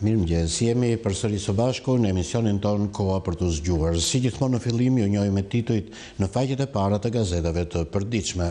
Mirë mëgjën, jemi për sëri së bashku në emisionin tonë koa për të zgjuar. Si gjithmonë në filim, ju njojë me titujt në fajqet e para të gazetave të përdiqme.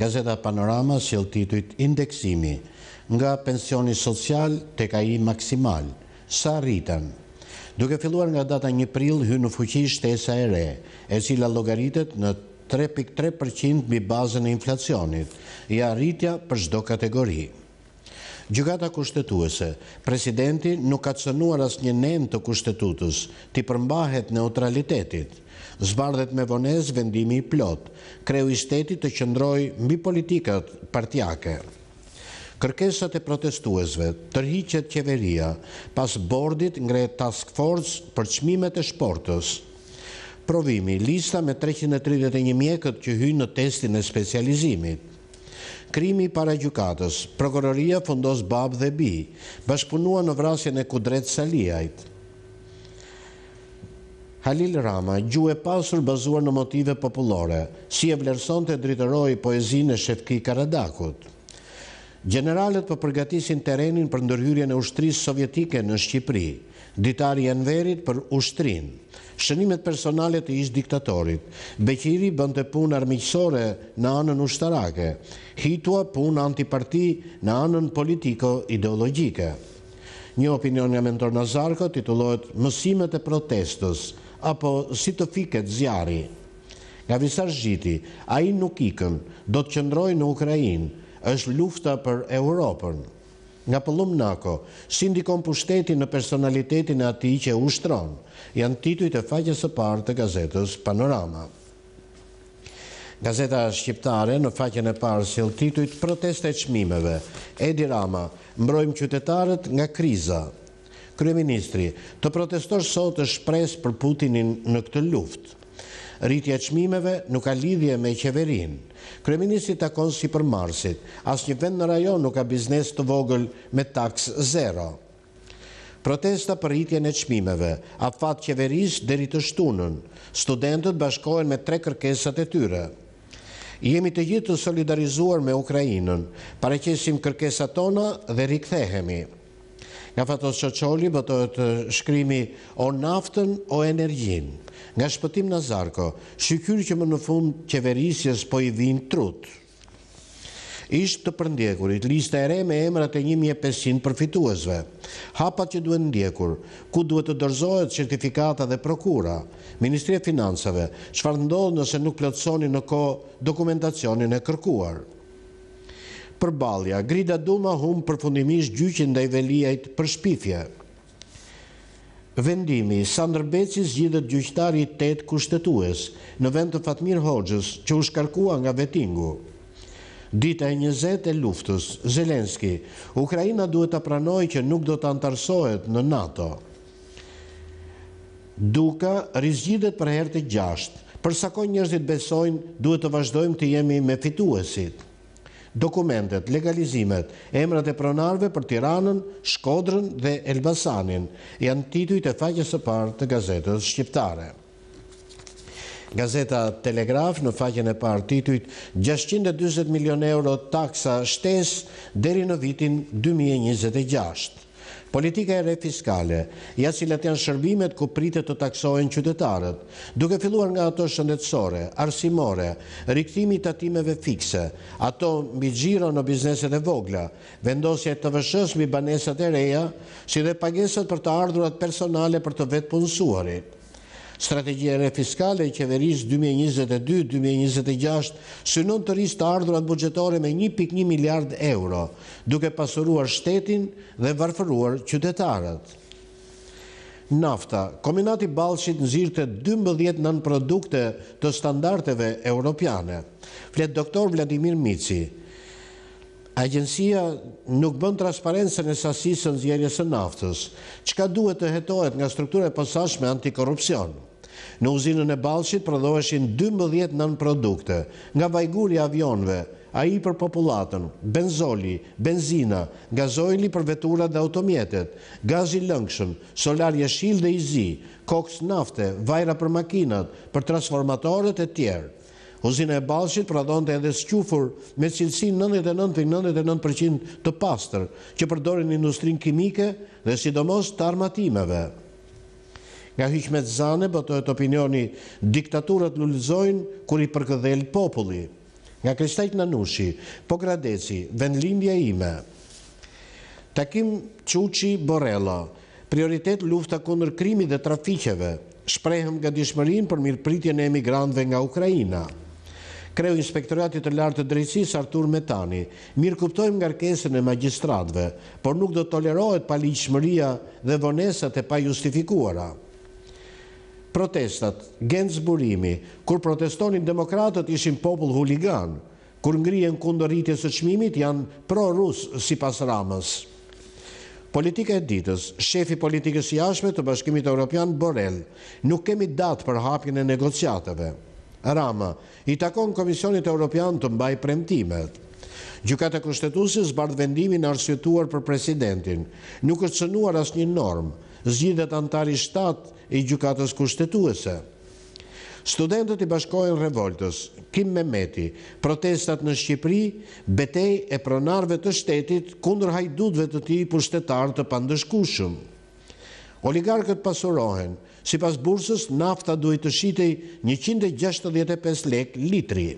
Gazeta Panorama, si titujt indeksimi, nga pensioni social të ka i maksimal, sa rritën. Duke filluar nga data një pril, hy në fuqi shtesa e re, e cila logaritet në 3.3% mi bazën e inflacionit, i arritja për shdo kategorië. Gjëgata kushtetuese, presidenti nuk ka cënuar as një nem të kushtetutës, ti përmbahet neutralitetit. Zbardhet me vones vendimi i plot, kreu i shtetit të qëndroj mbi politikat partjake. Kërkesat e protestuesve, tërhiqet qeveria, pas bordit ngre task force për qmimet e shportës. Provimi, lista me 331 mjekët që hynë në testin e specializimit krimi para gjukatës, prokuroria fundos Bab dhe bi, bashkëpunua në vrasjen e kudret Saliajt. Halil Rama, gju e pasur bazuar në motive populore, si e vlerëson të dritëroj poezin e Shefki Karadakut. Generalet për po përgatisin terenin për ndërhyrjen e ushtrisë sovjetike në Shqipëri, ditari e nverit për ushtrin, shënimet personalet të ish diktatorit, beqiri bënd të pun armiqësore në anën ushtarake, hitua pun antiparti në anën politiko-ideologike. Një opinion nga mentor Nazarko titulohet Mësimet e protestës, apo si të fiket zjari. Nga visar zhiti, a i nuk ikën, do të qëndroj në Ukrajinë, është lufta për Europën. Nga pëllum nako, si ndikon pushteti në personalitetin e ati që ushtron, janë titujt e faqës e partë të gazetës Panorama. Gazeta Shqiptare në faqën e parë si lë tituit proteste e qmimeve. Edi Rama, mbrojmë qytetarët nga kriza. Kryeministri, të protestor sot është shpres për Putinin në këtë luft. Rritja qmimeve nuk ka lidhje me qeverinë. Kryeministri takon si për Marsit. Asnjë vend në rajon nuk ka biznes të vogël me taks zero. Protesta për rritjen e çmimeve, afat qeverisë deri të shtunën. Studentët bashkohen me tre kërkesat e tyre. Jemi të gjithë të solidarizuar me Ukrajinën, pareqesim kërkesat tona dhe rikthehemi. Nga fatos që qoli bëtojt shkrimi o naftën o energjin. Nga shpëtim Nazarko, shikyrë që më në fund qeverisjes po i vinë trut. Ishtë të përndjekurit, lista e re me emrat e 1500 përfituesve. Hapat që duhet ndjekur, ku duhet të dërzojët certifikata dhe prokura, Ministrija Finansave, që farë ndodhë nëse nuk plëtsoni në ko dokumentacionin e kërkuarë balja, Grida Duma hum përfundimisht gjyqin dhe i velijajt për shpifje. Vendimi, Sandr Beci zgjidhët gjyqtari 8 kushtetues në vend të Fatmir Hoxhës që u shkarkua nga vetingu. Dita e 20 e luftës, Zelenski, Ukrajina duhet të pranoj që nuk do të antarsohet në NATO. Duka rizgjidhet për herë të gjashtë, përsa ko njërzit besojnë duhet të vazhdojmë të jemi me fituesit dokumentet, legalizimet, emrat e pronarve për Tiranën, Shkodrën dhe Elbasanin, janë tituj të faqës së parë të gazetës shqiptare. Gazeta Telegraf në faqen e parë tituit 620 milion euro taksa shtes deri në vitin 2026. Politika e re fiskale, ja cilat janë shërbimet ku pritet të taksohen qytetarët, duke filluar nga ato shëndetsore, arsimore, riktimi të atimeve fikse, ato mbi gjiro në bizneset e vogla, vendosje të vëshës mbi baneset e reja, si dhe pagesat për të ardhurat personale për të vetë punësuarit strategjene fiskale i qeverisë 2022-2026 synon të rris të ardhurat bugjetore me 1.1 miliard euro, duke pasuruar shtetin dhe varfëruar qytetarët. Nafta, kombinati balshit nëzirëte 12 produkte të standarteve europiane. Fletë doktor Vladimir Mici, agjensia nuk bën transparencën e sasisë nëzjerjes e naftës, qka duhet të hetohet nga strukture pasashme antikorupcionë. Në uzinën e balshit prodoheshin nën produkte, nga vajguri avionve, a i për populatën, benzoli, benzina, gazoili për veturat dhe automjetet, gazi lëngshëm, solar jeshil dhe izi, koks nafte, vajra për makinat, për transformatorët e tjerë. Uzinë e balshit prodohen të edhe squfur me cilësi 99,99% 99 të pastër, që përdorin industrinë kimike dhe sidomos të armatimeve nga hyqme po të zane, bëtojt e opinioni, diktaturat lullëzojnë kur i përgëdhel populli. Nga kristajt në nushi, po gradeci, vend ime. Takim Quqi Borella, prioritet lufta kundër krimi dhe trafikjeve. shprehëm nga dishmërin për mirë pritje në emigrantve nga Ukrajina. Kreu inspektoratit të lartë të drejësis Artur Metani, mirë kuptojmë nga rkesën e magistratve, por nuk do tolerohet pali qëmëria dhe vonesat e pa justifikuara protestat, genë zburimi, kur protestonin demokratët ishin popull huligan, kur ngrien kundër rritjes së qmimit janë pro-rus si pas ramës. Politika e ditës, shefi politikës jashme të bashkimit e Europian, Borel, nuk kemi datë për hapjën e negociatëve. Rama, i takon Komisionit e Europian të mbaj premtimet. Gjukat e kushtetusis bardë vendimin arsjetuar për presidentin, nuk është sënuar as një normë, zgjidhet antari 7 i gjukatës kushtetuese. Studentët i bashkojnë revoltës, kim me meti, protestat në Shqipëri, betej e pronarve të shtetit kundër hajdudve të ti për shtetarë të pandëshkushëm. Oligarkët pasurohen, si pas bursës nafta duhet të shitej 165 lek litri.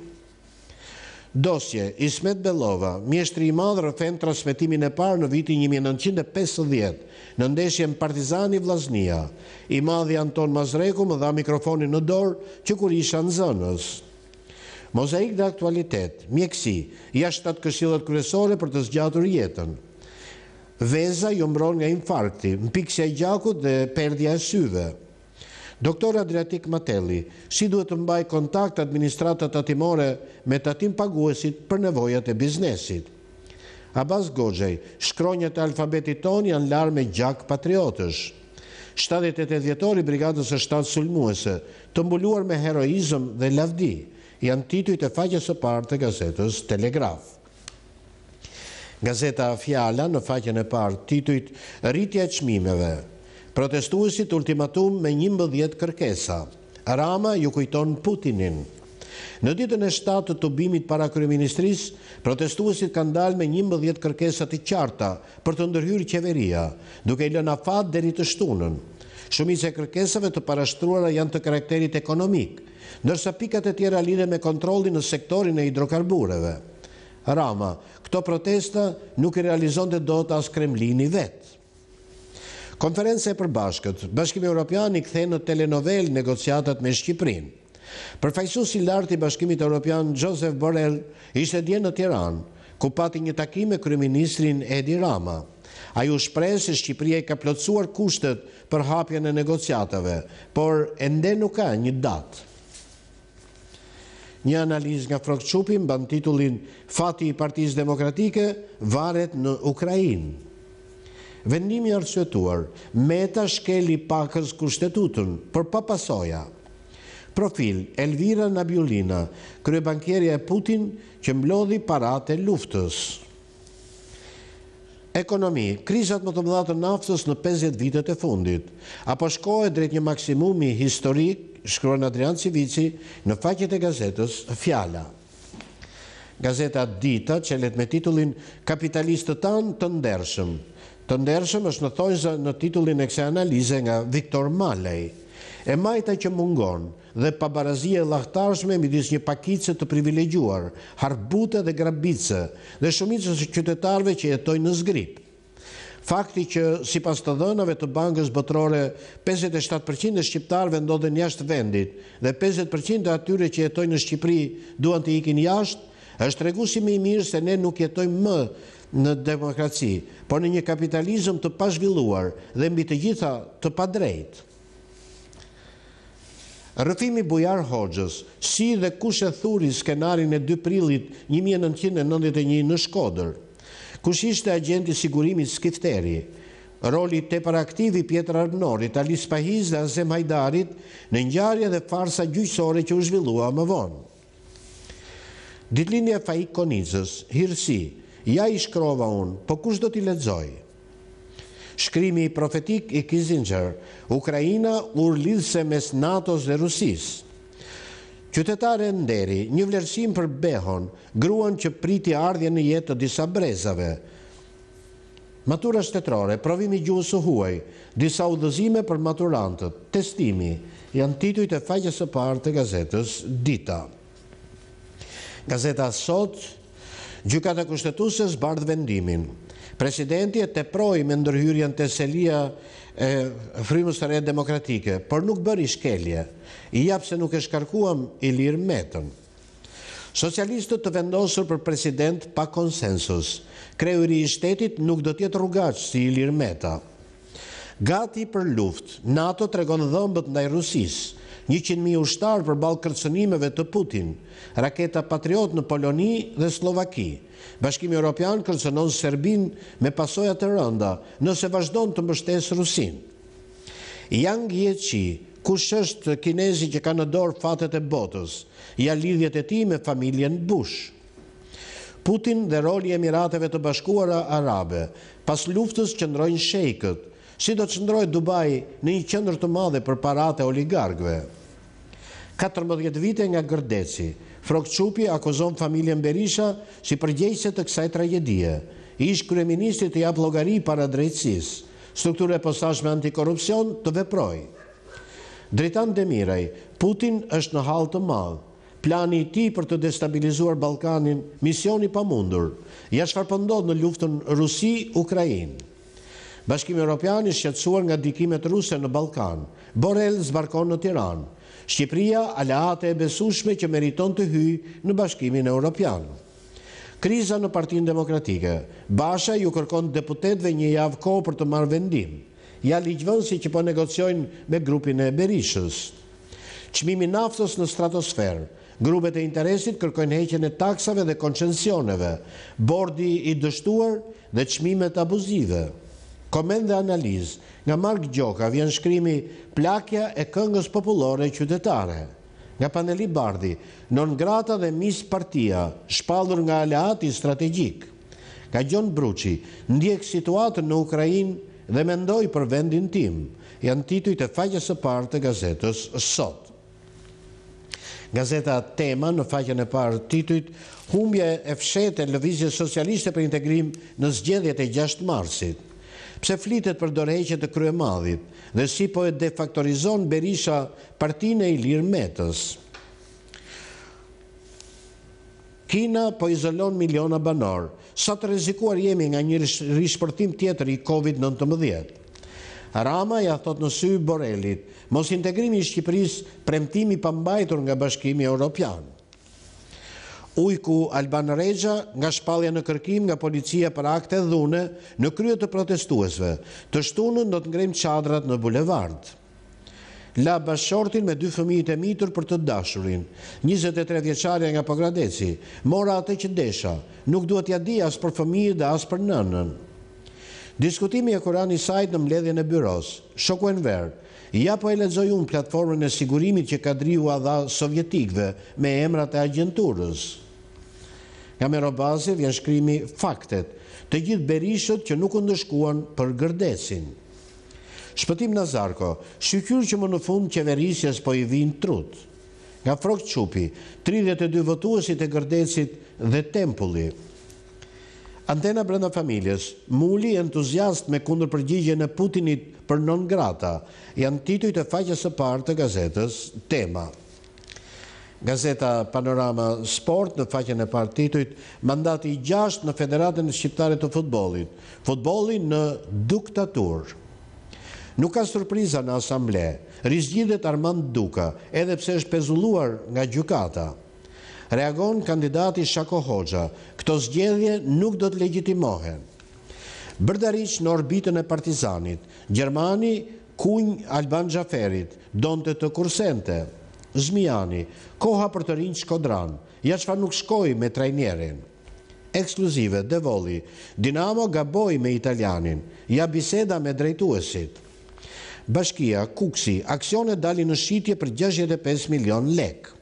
Dosje, Ismet Belova, mjeshtri i madhë rëfen transmitimin e parë në vitin 1950, në ndeshje në partizani Vlasnia, i madhë i Anton Mazreku më dha mikrofonin në dorë që kur isha në zënës. Mozaik dhe aktualitet, mjekësi, ja shtatë këshillat kërësore për të zgjatur jetën. Veza jo mbron nga infarkti, në pikësja i gjakut dhe perdja e syve. Doktor Adriatik Mateli, si duhet të mbaj kontakt administratat atimore me tatim paguesit për nevojat e biznesit? Abaz Gojej, shkronjët e alfabetit ton janë larë me gjak patriotësh. 78 djetori brigadës e 7 sulmuese, të mbuluar me heroizm dhe lavdi, janë tituj të faqës e partë të gazetës Telegraf. Gazeta Fjala në faqën e partë tituj rritja e qmimeve, protestuësit ultimatum me një mbëdhjet kërkesa. Rama ju kujton Putinin. Në ditën e 7 të të bimit para kërëministris, protestuësit kanë dalë me një mbëdhjet kërkesat të qarta për të ndërhyrë qeveria, duke i lëna fat dhe një të shtunën. e kërkesave të parashtruara janë të karakterit ekonomik, nërsa pikat e tjera lidhe me kontroli në sektorin e hidrokarbureve. Rama, këto protesta nuk i realizon dhe do të as Kremlini vetë. Konference e përbashkët, Bashkimi Europian i kthe në telenovel negociatat me Shqiprin. Përfajsu si lartë i Bashkimit Europian, Josef Borrell, ishte dje në Tiran, ku pati një takime kryministrin Edi Rama. A ju shpresë se Shqipria i ka plotësuar kushtet për hapjen e negociatave, por ende nuk ka një datë. Një analiz nga Frokqupin, ban titullin Fati i Partiz Demokratike, varet në Ukrajinë vendimi arsuetuar, meta shkeli pakës kushtetutën, për papasoja. Profil Elvira Nabiulina, kryebankjeria e Putin, që mblodhi parate luftës. Ekonomi, krizat më të mëdhatë naftës në 50 vitet e fundit, apo shkojë drejt një maksimumi historik, shkruan Adrian Civici në faqet e gazetës Fjala. Gazeta Dita, që let me titullin Kapitalistët tanë të ndershëm, Të ndershëm është në thonjë në titullin e kse analize nga Viktor Malej, e majta që mungon dhe pabarazie e lahtarshme midis një pakicë të privilegjuar, harbute dhe grabice dhe shumicës e qytetarve që jetojnë në zgrip. Fakti që si pas të dënave të bankës bëtrore, 57% e shqiptarve ndodhen jashtë vendit dhe 50% e atyre që jetojnë në Shqipri duan të ikin jashtë, është regusimi i mirë se ne nuk jetojmë më në demokraci, por në një kapitalizm të pashvilluar dhe mbi të gjitha të padrejt. Rëfimi Bujar Hoxhës, si dhe kushe thuri skenarin e 2 prillit 1991 në Shkoder, kush ishte agenti sigurimi skifteri, roli të paraktivi pjetër Arnorit, Alis Pahiz dhe Azem Hajdarit në njarje dhe farsa gjyqësore që u zhvillua më vonë. Ditlinja Faik Konizës, Hirsi, ja i shkrova unë, po kush do t'i ledzoj? Shkrimi i profetik i Kissinger, Ukrajina ur lidhse mes Natos dhe Rusis. Qytetare nderi, një vlerësim për behon, gruan që priti ardhje në jetë të disa brezave. Matura shtetrore, provimi gjuhës u huaj, disa udhëzime për maturantët, testimi, janë tituj të faqës e partë të gazetës Dita. Gazeta sotë, Gjukata kushtetusës bardhë vendimin. Presidenti e të proj me ndërhyrjen të selia e frimës të rejtë demokratike, për nuk bëri shkelje, i japë se nuk e shkarkuam i lirë metën. Socialistët të vendosur për president pa konsensus, Krejuri i shtetit nuk do tjetë rrugaqë si i lirë meta. Gati për luft, NATO të regonë dhëmbët ndaj Rusisë, 100.000 ushtarë për balë kërcënimeve të Putin, raketa patriot në Poloni dhe Slovaki. Bashkimi Europian kërcënon Serbin me pasojat të rënda, nëse vazhdon të mbështesë Rusin. Yang Yeqi, kush është kinezi që ka në dorë fatet e botës, ja lidhjet e ti me familjen Bush. Putin dhe roli emirateve të bashkuara arabe, pas luftës qëndrojnë shejkët, si do të qëndrojnë Dubai në një qëndrë të madhe për parate oligarkve. 14 vite nga Gërdeci, Frokçupi akuzon familjen Berisha si përgjejse të kësaj tragjedie. Ish kryeminist i ia bllogari para drejtësisë, strukture posaçme antikorrupsion të veprojë. Dritan Demiraj, Putin është në hall të madh. Plani i tij për të destabilizuar Ballkanin, misioni pa pamundur. Ja çfarë po ndodh në luftën Rusi-Ukrainë. Bashkim e Europian i shqetsuar nga dikimet ruse në Balkan, Borel zbarkon në Tiran, Shqipria aleate e besushme që meriton të hyjë në bashkimin e Europian. Kriza në partin demokratike, Basha ju kërkon deputetve një javë ko për të marrë vendim, ja ligjvën si që po negociojnë me grupin e Berishës. Qmimi naftës në stratosferë, grupet e interesit kërkojnë heqen e taksave dhe koncensioneve, bordi i dështuar dhe qmimet abuzive komend dhe analiz, nga Mark Gjoka vjen shkrimi plakja e këngës populore qytetare, nga paneli Bardi, non grata dhe mis partia, shpallur nga aleati strategjik, ka gjon bruqi, ndjek situatë në Ukrajin dhe mendoj për vendin tim, janë tituj të faqës e partë të gazetës sot. Gazeta Tema në faqën e parë titujt, humbje e fshete lëvizje socialiste për integrim në zgjedhjet e 6 marsit pse flitet për dorëheqje të kryemadhit dhe si po e defaktorizon Berisha partinë e Ilir Metës. Kina po izolon miliona banor. Sa të rrezikuar jemi nga një rishpërtim tjetër i Covid-19. Rama ja thot në sy Borelit, mos integrimi i Shqipërisë premtimi pambajtur nga Bashkimi Evropian. Ujku Alban Regja nga shpalja në kërkim nga policia për akte dhune në kryet të protestuesve. Të shtunën do të ngrem qadrat në bulevard. La bashortin me dy fëmijit e mitur për të dashurin. 23 vjeqarja nga pogradeci, mora atë që desha, nuk duhet ja di asë për fëmijit dhe asë për nënën. Diskutimi e kurani sajt në mledhjën e byros, shokuen verë, Ja po e lezoj unë platformën e sigurimit që ka a dha sovjetikve me emrat e agenturës. Nga me robazit vjen shkrimi faktet të gjithë berishët që nuk ndëshkuan për gërdesin. Shpëtim Nazarko, shqyqyrë që më në fund qeverisjes po i vinë trut. Nga frokë qupi, 32 votuësit e gërdesit dhe tempulli. Antena brenda familjes, muli entuziast me kundër përgjigje në Putinit për non grata, janë tituj të faqës së partë të gazetës tema. Gazeta Panorama Sport në faqën e partë titujt, mandati i gjasht në Federatën e Shqiptare të Futbolit, futbolin në duktatur. Nuk ka surpriza në asamble, rizgjidet Armand Duka, edhe pse është pezulluar nga gjukata. Reagon kandidati Shako Hoxha, këto zgjedhje nuk do të legjitimohen. Bërderiq në orbitën e partizanit, Gjermani, Kunj, Alban Gjaferit, Donte të Kursente, Zmijani, Koha për të rinjë Shkodran, ja qëfa nuk shkoj me trajnjerin. Ekskluzive, Devoli, Dinamo ga boj me italianin, ja biseda me drejtuesit. Bashkia, Kuksi, aksionet dali në shqitje për 65 milion lekë.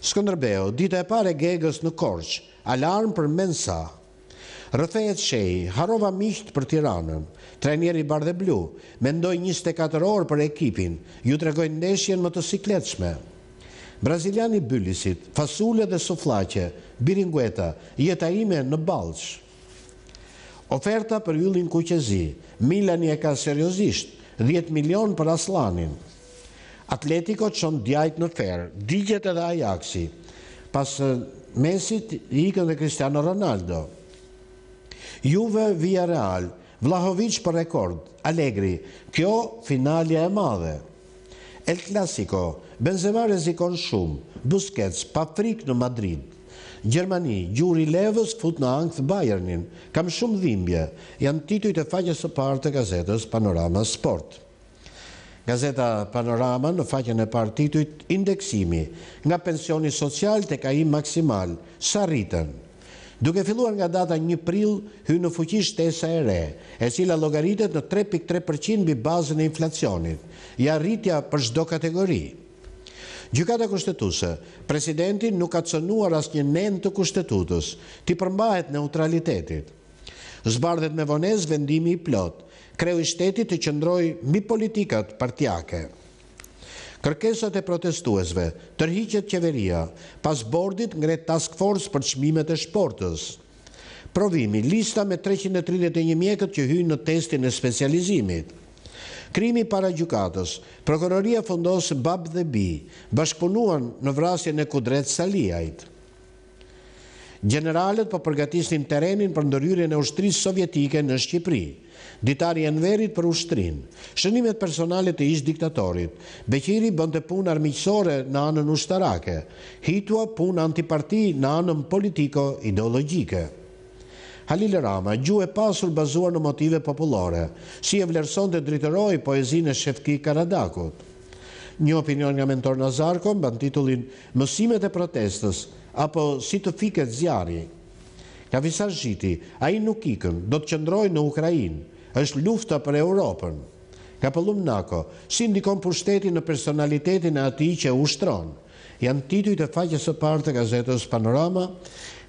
Skëndërbeo, dita e pare gegës në Korç, alarm për mensa. Rëthejet shej, harova miqt për tiranën, trenjeri bardhe blu, mendoj 24 orë për ekipin, ju tregojnë neshjen më të sikletshme. Braziliani byllisit, fasule dhe suflache, biringueta, jeta ime në balç. Oferta për yllin kuqezi, Milani e ka seriosisht, 10 milion për Aslanin. Atletico qënë djajt në ferë, digjet edhe Ajaxi, pas mesit i ikën dhe Cristiano Ronaldo, Juve via Real, Vlahovic për rekord, Allegri, kjo finalja e madhe. El Clasico, Benzema rezikon shumë, Busquets, Paprik në Madrid, Gjermani, Gjuri Levës fut në angth Bayernin, kam shumë dhimbje, janë tituj të faqës së partë të gazetës Panorama Sport. Gazeta Panorama në faqen e partitit indeksimi nga pensioni social të ka i maksimal, sa rritën. Duke filluar nga data një prill, hynë në fuqisht të e re, e sila logaritet në 3.3% bi bazën e inflacionit, ja rritja për shdo kategori. Gjukata kushtetuse, presidentin nuk atësënuar as një nend të kushtetutës, ti përmbahet neutralitetit zbardhet me vones vendimi i plot, kreu i shtetit të qëndroj mi politikat partjake. Kërkesat e protestuesve, tërhiqet qeveria, pas bordit ngre task force për shmimet e shportës. Provimi, lista me 331 mjekët që hynë në testin e specializimit. Krimi para gjukatës, prokuroria fundosë Bab dhe BI, bashkëpunuan në vrasje në kudret Saliajt. Generalet për po përgatisin terenin për ndërjyre e ushtrisë sovjetike në Shqipëri, ditari enverit për ushtrinë, shënimet personalet të ishtë diktatorit, Beqiri bënde punë armiqësore në anën ushtarake, hitua punë antiparti në anën politiko-ideologike. Halil Rama, gju e pasur bazuar në motive populore, si e vlerëson të dritëroj poezin e Shefki Karadakut. Një opinion nga mentor Nazarko mban titullin Mësimet e protestës, apo si të fiket zjari. Ka visajgjiti, a i nuk ikën, do të qëndroj në Ukrajin, është lufta për Europën. Ka pëllum nako, si ndikon për shtetin në personalitetin e ati që ushtron. Janë tituj të faqës e partë të gazetës Panorama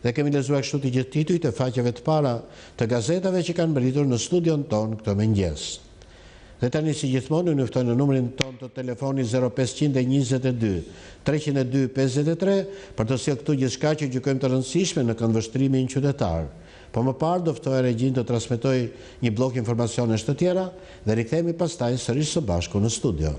dhe kemi lezua kështu të gjithë tituj të faqëve të para të gazetave që kanë bëritur në studion tonë këto mëngjes. Dhe tani si gjithmonë në nëftojnë në numërin të telefoni 0522-302-53 për të si këtu një shka që gjykojmë të rëndësishme në këndvështrimin në qytetarë. Po më parë, doftoj e regjin të transmitoj një blok informacionës të tjera dhe rikëthejmë pastaj pastajnë së rishë së bashku në studio.